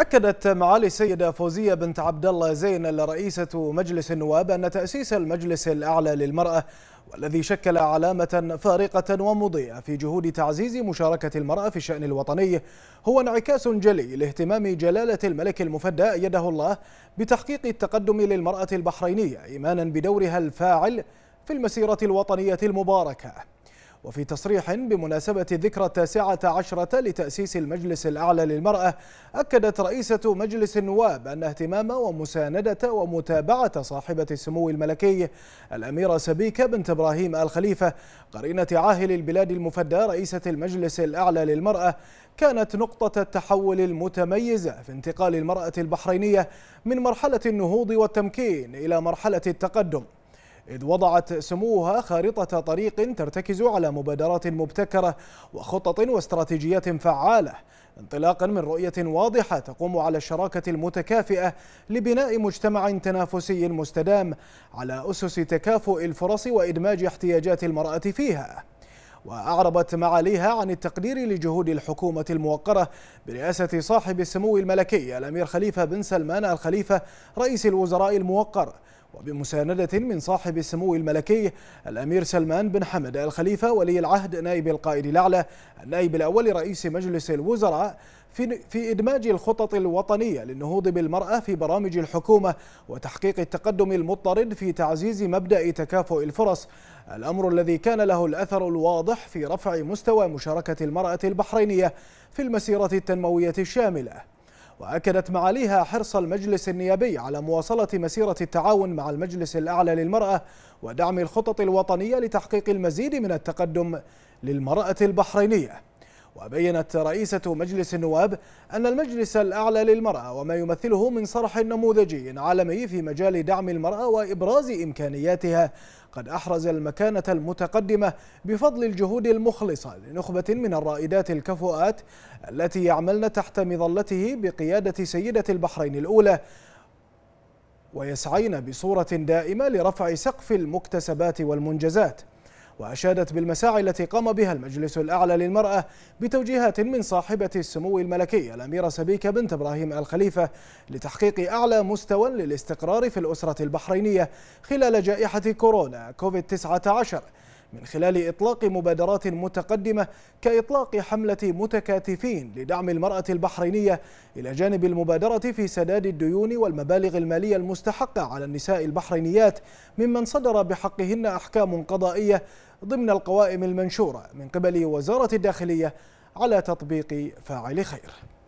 أكدت معالي السيدة فوزية بنت عبد الله زين رئيسة مجلس النواب أن تأسيس المجلس الأعلى للمرأة والذي شكل علامة فارقة ومضيئة في جهود تعزيز مشاركة المرأة في الشأن الوطني هو انعكاس جلي لاهتمام جلالة الملك المفدى يده الله بتحقيق التقدم للمرأة البحرينية إيمانا بدورها الفاعل في المسيرة الوطنية المباركة وفي تصريح بمناسبة ذكرى التاسعة عشرة لتأسيس المجلس الأعلى للمرأة أكدت رئيسة مجلس النواب أن اهتمام ومساندة ومتابعة صاحبة السمو الملكي الأميرة سبيكة بنت إبراهيم آل خليفة قرينة عاهل البلاد المفدى رئيسة المجلس الأعلى للمرأة كانت نقطة التحول المتميزة في انتقال المرأة البحرينية من مرحلة النهوض والتمكين إلى مرحلة التقدم إذ وضعت سموها خارطة طريق ترتكز على مبادرات مبتكرة وخطط واستراتيجيات فعالة انطلاقا من رؤية واضحة تقوم على الشراكة المتكافئة لبناء مجتمع تنافسي مستدام على أسس تكافؤ الفرص وإدماج احتياجات المرأة فيها وأعربت معاليها عن التقدير لجهود الحكومة الموقرة برئاسة صاحب السمو الملكي الأمير خليفة بن سلمان الخليفة رئيس الوزراء الموقر وبمساندة من صاحب السمو الملكي الأمير سلمان بن حمد الخليفة ولي العهد نائب القائد الأعلى النائب الأول رئيس مجلس الوزراء في, في إدماج الخطط الوطنية للنهوض بالمرأة في برامج الحكومة وتحقيق التقدم المضطرد في تعزيز مبدأ تكافؤ الفرص الأمر الذي كان له الأثر الواضح في رفع مستوى مشاركة المرأة البحرينية في المسيرة التنموية الشاملة وأكدت معاليها حرص المجلس النيابي على مواصلة مسيرة التعاون مع المجلس الأعلى للمرأة ودعم الخطط الوطنية لتحقيق المزيد من التقدم للمرأة البحرينية وبينت رئيسة مجلس النواب أن المجلس الأعلى للمرأة وما يمثله من صرح نموذجي عالمي في مجال دعم المرأة وإبراز إمكانياتها قد أحرز المكانة المتقدمة بفضل الجهود المخلصة لنخبة من الرائدات الكفؤات التي يعملن تحت مظلته بقيادة سيدة البحرين الأولى ويسعين بصورة دائمة لرفع سقف المكتسبات والمنجزات وأشادت بالمساعي التي قام بها المجلس الأعلى للمرأة بتوجيهات من صاحبة السمو الملكي الأميرة سبيكة بنت إبراهيم الخليفة لتحقيق أعلى مستوى للاستقرار في الأسرة البحرينية خلال جائحة كورونا كوفيد 19 من خلال إطلاق مبادرات متقدمة كإطلاق حملة متكاتفين لدعم المرأة البحرينية إلى جانب المبادرة في سداد الديون والمبالغ المالية المستحقة على النساء البحرينيات ممن صدر بحقهن أحكام قضائية ضمن القوائم المنشورة من قبل وزارة الداخلية على تطبيق فاعل خير